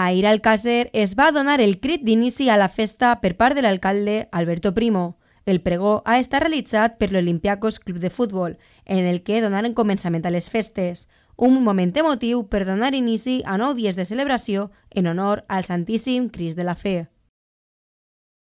A ir al Càcer es va donar el crit d'inici a la festa per part de l'alcalde Alberto Primo. El pregó ha estat realitzat per l'Olimpiacos Club de Futbol, en el que donaren començament a les festes. Un moment emotiu per donar inici a nou dies de celebració en honor al Santíssim Cris de la Fe.